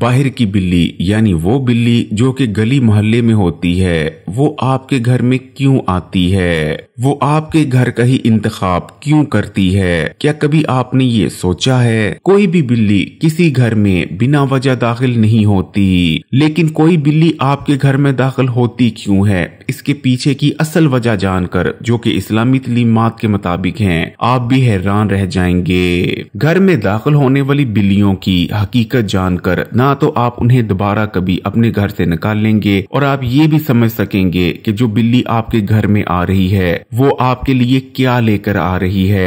बाहर की बिल्ली यानी वो बिल्ली जो कि गली मोहल्ले में होती है वो आपके घर में क्यों आती है वो आपके घर का ही इंतखाब क्यों करती है क्या कभी आपने ये सोचा है कोई भी बिल्ली किसी घर में बिना वजह दाखिल नहीं होती लेकिन कोई बिल्ली आपके घर में दाखिल होती क्यों है इसके पीछे की असल वजह जानकर जो कि इस्लामी तलीमत के मुताबिक हैं आप भी हैरान रह जाएंगे घर में दाखिल होने वाली बिल्लियों की हकीकत जानकर ना तो आप उन्हें दोबारा कभी अपने घर से निकाल लेंगे और आप ये भी समझ सकेंगे कि जो बिल्ली आपके घर में आ रही है वो आपके लिए क्या लेकर आ रही है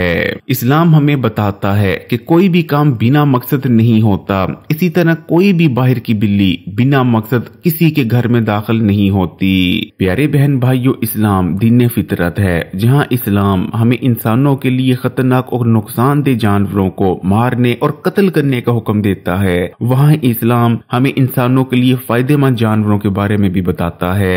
इस्लाम हमें बताता है कि कोई भी काम बिना मकसद नहीं होता इसी तरह कोई भी बाहर की बिल्ली बिना मकसद किसी के घर में दाखिल नहीं होती प्यारे बहन भाइयों इस्लाम दीन फितरत है जहाँ इस्लाम हमें इंसानों के लिए खतरनाक और नुकसानदेह जानवरों को मारने और कत्ल करने का हुक्म देता है वहाँ इस्लाम हमें इंसानों के लिए फायदेमंद जानवरों के बारे में भी बताता है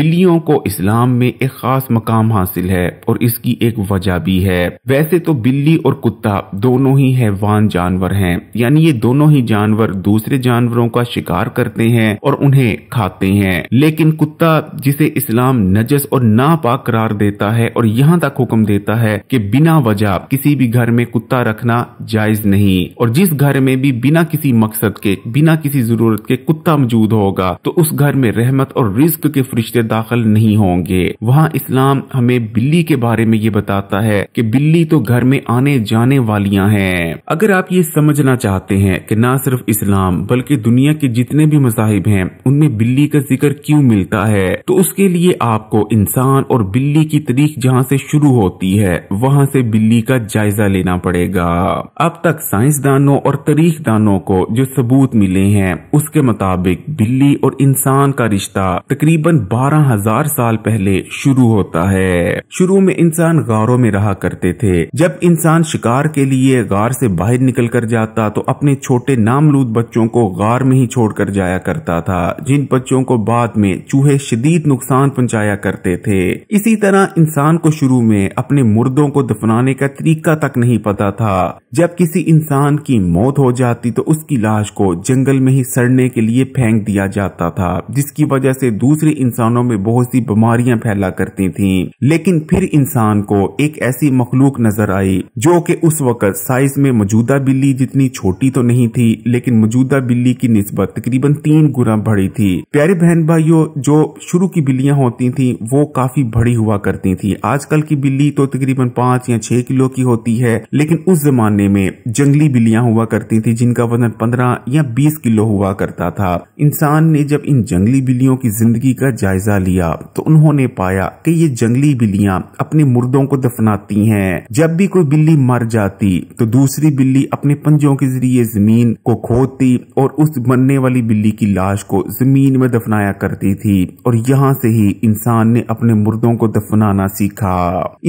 बिल्लियों को इस्लाम में एक खास मकाम हासिल है और इसकी एक वजह भी है वैसे तो बिल्ली और कुत्ता दोनों ही हैवान जानवर है यानी ये दोनों ही जानवर दूसरे जानवरों का शिकार करते हैं और उन्हें खाते हैं लेकिन कुत्ता जिसे इस्लाम इस्लाम नजस और नापाक करार देता है और यहाँ तक हुक्म देता है कि बिना वजह किसी भी घर में कुत्ता रखना जायज नहीं और जिस घर में भी बिना किसी मकसद के बिना किसी जरूरत के कुत्ता मौजूद होगा तो उस घर में रहमत और रिस्क के फरिश्ते दाखिल नहीं होंगे वहाँ इस्लाम हमें बिल्ली के बारे में ये बताता है कि बिल्ली तो घर में आने जाने वालियाँ हैं अगर आप ये समझना चाहते हैं कि ना सिर्फ इस्लाम बल्कि दुनिया के जितने भी मजाहिब हैं उनमें बिल्ली का जिक्र क्यों मिलता है तो उसके लिए ये आपको इंसान और बिल्ली की तारीख जहाँ से शुरू होती है वहाँ से बिल्ली का जायजा लेना पड़ेगा अब तक साइंसदानों और तारीख दानों को जो सबूत मिले हैं उसके मुताबिक बिल्ली और इंसान का रिश्ता तकरीबन बारह हजार साल पहले शुरू होता है शुरू में इंसान गारों में रहा करते थे जब इंसान शिकार के लिए गार से बाहर निकल कर जाता तो अपने छोटे नामलूद बच्चों को गार में ही छोड़ कर जाया करता था जिन बच्चों को बाद में चूहे शदीद नुकसान नुकसान पहुंचाया करते थे इसी तरह इंसान को शुरू में अपने मुर्दों को दफनाने का तरीका तक नहीं पता था जब किसी इंसान की मौत हो जाती तो उसकी लाश को जंगल में ही सड़ने के लिए फेंक दिया जाता था जिसकी वजह से दूसरे इंसानों में बहुत सी बीमारियां फैला करती थी लेकिन फिर इंसान को एक ऐसी मखलूक नजर आई जो कि उस वक्त साइज में मौजूदा बिल्ली जितनी छोटी तो नहीं थी लेकिन मौजूदा बिल्ली की नस्बत तकरीबन तीन गुना बड़ी थी प्यारे बहन भाइयों जो शुरू की बिल्लियां होती थी वो काफी बड़ी हुआ करती थी आजकल की बिल्ली तो तकरीबन पांच या छह किलो की होती है लेकिन उस जमाने में जंगली बिल्लियां हुआ करती थी जिनका वजन पंद्रह या बीस किलो हुआ करता था इंसान ने जब इन जंगली बिल्लियों की जिंदगी का जायजा लिया तो उन्होंने पाया कि ये जंगली बिल्लियां अपने मुर्दों को दफनाती हैं जब भी कोई बिल्ली मर जाती तो दूसरी बिल्ली अपने पंजों के जरिए जमीन को खोदती और उस मरने वाली बिल्ली की लाश को जमीन में दफनाया करती थी और यहाँ से ही इंसान ने अपने मुर्दों को दफनाना सीखा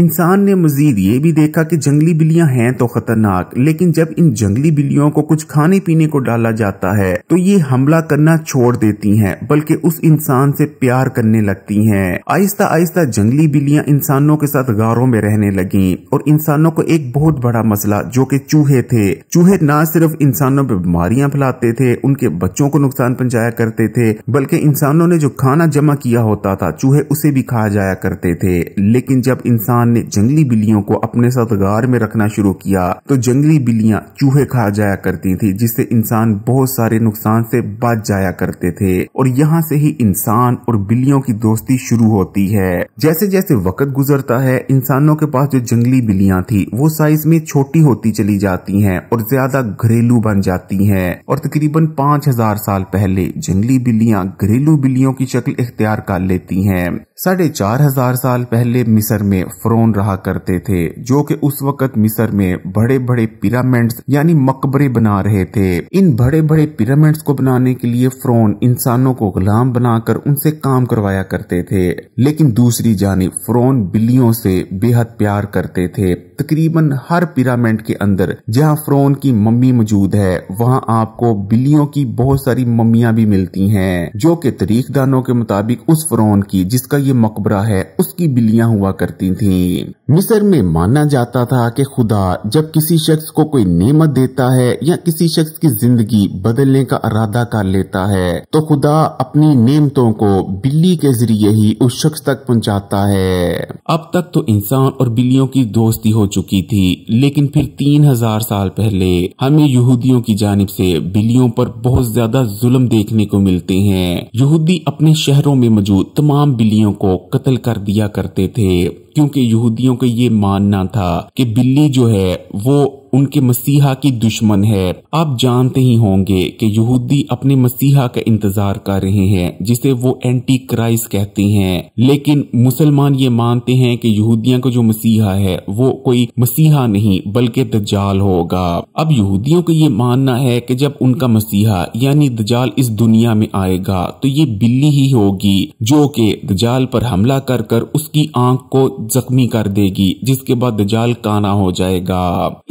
इंसान ने मजीद ये भी देखा कि जंगली बिल्लियां हैं तो खतरनाक लेकिन जब इन जंगली बिल्लियों को कुछ खाने पीने को डाला जाता है तो ये हमला करना छोड़ देती हैं बल्कि उस इंसान से प्यार करने लगती हैं आहिस्ता आहिस्ता जंगली बिल्लियां इंसानों के साथ गारों में रहने लगी और इंसानों को एक बहुत बड़ा मसला जो की चूहे थे चूहे न सिर्फ इंसानों पर बीमारियां फैलाते थे उनके बच्चों को नुकसान पहुंचाया करते थे बल्कि इंसानों ने जो खाना जमा किया होता था चूहे उसे भी खा जाया करते थे लेकिन जब इंसान ने जंगली बिल्लियों को अपने साथ गार में रखना शुरू किया तो जंगली बिल्लियां चूहे खा जाया करती थी जिससे इंसान बहुत सारे नुकसान से बच जाया करते थे और यहाँ से ही इंसान और बिल्लियों की दोस्ती शुरू होती है जैसे जैसे वक्त गुजरता है इंसानों के पास जो जंगली बिल्लियां थी वो साइज में छोटी होती चली जाती है और ज्यादा घरेलू बन जाती है और तकरीबन पांच हजार साल पहले जंगली बिल्लियां घरेलू बिल्लियों की शक्ल इख्तियार कर लेती मिलती हैं साढ़े चार हजार साल पहले मिस्र में फ्रोन रहा करते थे जो कि उस वक्त मिस्र में बड़े बड़े पिरामिड्स यानी मकबरे बना रहे थे इन बड़े बड़े पिरामिड्स को बनाने के लिए फ्रोन इंसानों को गुलाम बनाकर उनसे काम करवाया करते थे लेकिन दूसरी जानी फ्रोन बिल्लियों से बेहद प्यार करते थे तकरीबन हर पिरामिड के अंदर जहाँ फ्रोन की मम्मी मौजूद है वहाँ आपको बिल्लियों की बहुत सारी मम्मिया भी मिलती है जो की तरीक दानों के मुताबिक उस फ्रोन की जिसका ये मकबरा है उसकी बिल्लियां हुआ करती थीं। मिस्र में माना जाता था कि खुदा जब किसी शख्स को कोई नेमत देता है या किसी शख्स की जिंदगी बदलने का इरादा कर लेता है तो खुदा अपनी नेमतों को बिल्ली के जरिए ही उस शख्स तक पहुंचाता है अब तक तो इंसान और बिल्लियों की दोस्ती हो चुकी थी लेकिन फिर तीन हजार साल पहले हमें यहूदियों की जानब से बिल्लियों पर बहुत ज्यादा जुल्म देखने को मिलते हैं यहूदी अपने शहरों में मौजूद तमाम तमाम बिल्लियों को कत्ल कर दिया करते थे क्योंकि यहूदियों का ये मानना था कि बिल्ली जो है वो उनके मसीहा की दुश्मन है आप जानते ही होंगे कि यहूदी अपने मसीहा का इंतजार कर रहे हैं जिसे वो एंटी क्राइस्ट कहते हैं लेकिन मुसलमान ये मानते हैं कि यहूदियों का जो मसीहा है वो कोई मसीहा नहीं बल्कि दजाल होगा अब यहूदियों का ये मानना है कि जब उनका मसीहा यानी दजाल इस दुनिया में आएगा तो ये बिल्ली ही होगी जो कि दजाल पर हमला कर कर उसकी आंख को जख्मी कर देगी जिसके बाद दजाल काना हो जाएगा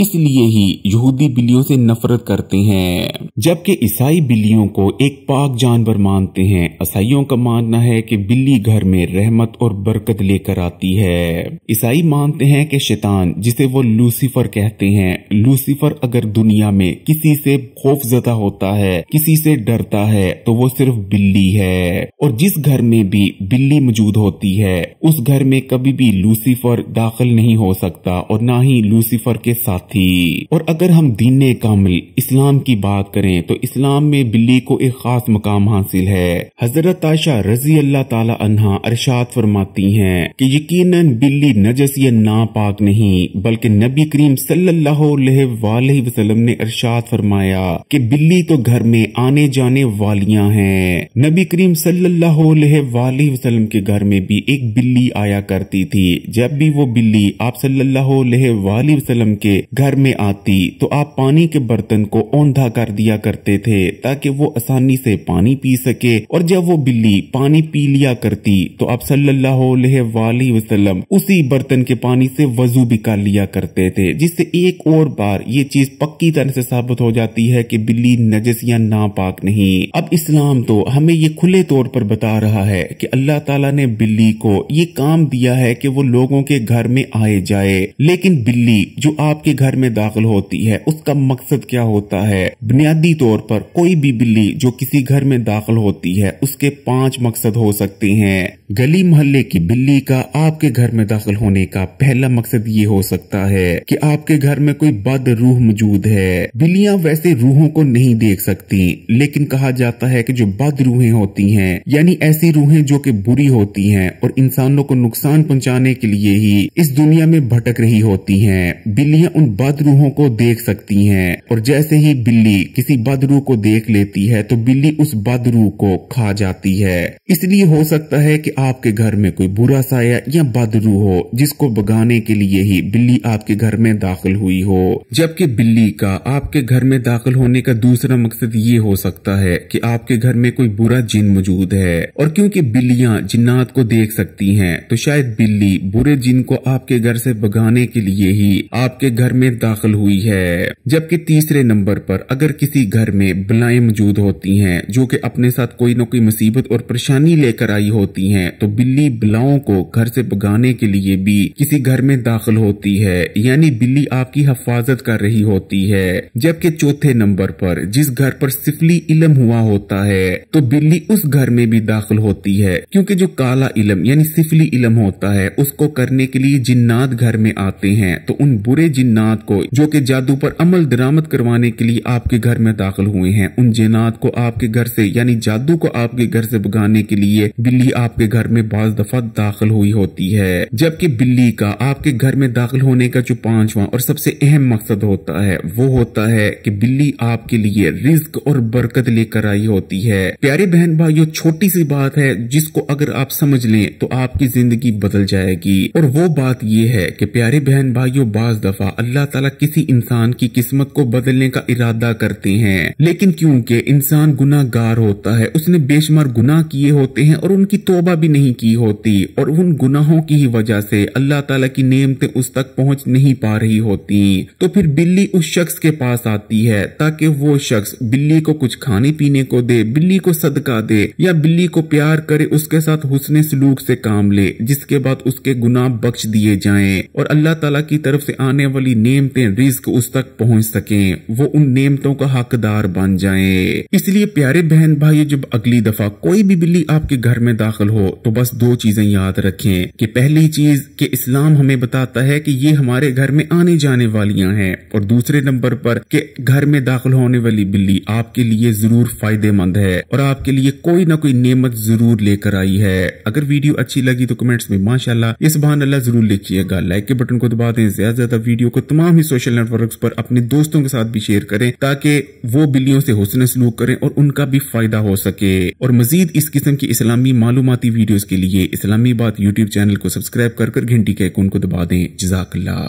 इसलिए ही यहूदी बिल्लियों से नफरत करते हैं जबकि ईसाई बिल्लियों को एक पाक जानवर मानते हैं ईसाइयों का मानना है कि बिल्ली घर में रहमत और बरकत लेकर आती है ईसाई मानते हैं कि शैतान जिसे वो लूसीफर कहते हैं लूसीफर अगर दुनिया में किसी से खौफ जदा होता है किसी से डरता है तो वो सिर्फ बिल्ली है और जिस घर में भी बिल्ली मौजूद होती है उस घर में कभी भी लूसीफर दाखिल नहीं हो सकता और ना ही लूसीफर के साथी और अगर हम दीन कामिल इस्लाम की बात करें तो इस्लाम में बिल्ली को एक खास मकाम हासिल है हजरत आयशा रजी अल्लाह तला अरशाद फरमाती है की यकीन बिल्ली नजस या नापाक नहीं बल्कि नबी करीम सल्लाम ने अरशाद फरमाया की बिल्ली तो घर में आने जाने वालिया है नबी करीम सल्लल्लाहु अलैहि के घर में भी एक बिल्ली आया करती थी जब भी वो बिल्ली आप सल्लाम के घर में आती तो आप पानी के बर्तन को औंधा कर दिया करते थे ताकि वो आसानी से पानी पी सके और जब वो बिल्ली पानी पी लिया करती तो आप सल्लाम उसी बर्तन के पानी से वजू भी कर लिया करते थे जिससे एक और बार ये चीज पक्की तरह से साबित हो जाती है कि बिल्ली नजस या नापाक नहीं अब इस्लाम तो हमें ये खुले तौर पर बता रहा है कि अल्लाह ताला ने बिल्ली को ये काम दिया है कि वो वो लोगों के घर में आए जाए लेकिन बिल्ली जो आपके घर में दाखिल होती है उसका मकसद क्या होता है बुनियादी तौर पर कोई भी बिल्ली जो किसी घर में दाखिल होती है उसके पांच मकसद हो सकते हैं गली मोहल्ले की बिल्ली का आपके घर में दाखिल होने का पहला मकसद ये हो सकता है कि आपके घर में कोई बद रूह मौजूद है बिल्लियां वैसे रूहों को नहीं देख सकती लेकिन कहा जाता है कि जो बद रूहें होती हैं यानी ऐसी रूहें जो कि बुरी होती हैं और इंसानों को नुकसान पहुंचाने के लिए ही इस दुनिया में भटक रही होती है बिल्लियां उन बद रूहों को देख सकती है और जैसे ही बिल्ली किसी बद रूह को देख लेती है तो बिल्ली उस बद रूह को खा जाती है इसलिए हो सकता है की आपके घर में कोई बुरा साया या बदरू हो जिसको भगाने के लिए ही बिल्ली आपके घर में दाखिल हुई हो जबकि बिल्ली का आपके घर में दाखिल होने का दूसरा मकसद ये हो सकता है कि आपके घर में कोई बुरा जिन मौजूद है और क्योंकि बिल्लियां जिन्नात को देख सकती हैं तो शायद बिल्ली बुरे जिन को आपके घर से भगाने के लिए ही आपके घर में दाखिल हुई है जबकि तीसरे नंबर पर अगर किसी घर में बलाएं मौजूद होती हैं जो कि अपने साथ कोई न कोई मुसीबत और परेशानी लेकर आई होती हैं तो बिल्ली बिलाओ को घर से भगाने के लिए भी किसी घर में दाखिल होती है यानी बिल्ली आपकी हफाजत कर रही होती है जबकि चौथे नंबर पर जिस घर पर सिफली इलम हुआ होता है तो बिल्ली उस घर में भी दाखिल होती है क्योंकि जो काला इलम यानी सिफली इलम होता है उसको करने के लिए जिन्नात घर में आते हैं तो उन बुरे जिन्नात को जो कि जादू पर अमल दरामद करवाने के लिए आपके घर में दाखिल हुए हैं उन जिन्नात को आपके घर से यानी जादू को आपके घर से भगाने के लिए बिल्ली आपके घर घर में बाज दफा दाखिल हुई होती है जबकि बिल्ली का आपके घर में दाखिल होने का जो पांचवा और सबसे अहम मकसद होता है वो होता है कि बिल्ली आपके लिए रिस्क और बरकत लेकर आई होती है प्यारे बहन भाइयों छोटी सी बात है जिसको अगर आप समझ लें तो आपकी जिंदगी बदल जाएगी और वो बात ये है कि प्यारे बहन भाइयों बाज दफा अल्लाह ताला किसी इंसान की किस्मत को बदलने का इरादा करते हैं लेकिन क्योंकि इंसान गुनागार होता है उसने बेशुमार गुनाह किए होते हैं और उनकी तोबा भी नहीं की होती और उन गुनाहों की ही वजह से अल्लाह ताला की नेमते उस तक पहुंच नहीं पा रही होती तो फिर बिल्ली उस शख्स के पास आती है ताकि वो शख्स बिल्ली को कुछ खाने पीने को दे बिल्ली को सदका दे या बिल्ली को प्यार करे उसके साथ हुसन सलूक से काम ले जिसके बाद उसके गुनाह बख्श दिए जाए और अल्लाह तला की तरफ से आने वाली नेमते रिस्क उस तक पहुँच सके वो उन नेमतों का हकदार बन जाए इसलिए प्यारे बहन भाई जब अगली दफा कोई भी बिल्ली आपके घर में दाखिल हो तो बस दो चीजें याद रखें कि पहली चीज कि इस्लाम हमें बताता है कि ये हमारे घर में आने जाने वाली हैं और दूसरे नंबर पर कि घर में दाखिल होने वाली बिल्ली आपके लिए जरूर फायदेमंद है और आपके लिए कोई ना कोई नियमत जरूर लेकर आई है अगर वीडियो अच्छी लगी तो कमेंट्स में माशाला इस बहान अल्लाह जरूर लिखिएगा लाइक के बटन को दबा दें ज्यादा ज्यादा वीडियो को तमाम ही सोशल नेटवर्क पर अपने दोस्तों के साथ भी शेयर करें ताकि वो बिल्लियों से हुसन सलूक करें और उनका भी फायदा हो सके और मजीद इस किस्म की इस्लामी मालूमती वीडियोस के लिए इस्लामी बात यूट्यूब चैनल को सब्सक्राइब कर घंटी के अकाउंट को दबा दें जजाकल्ला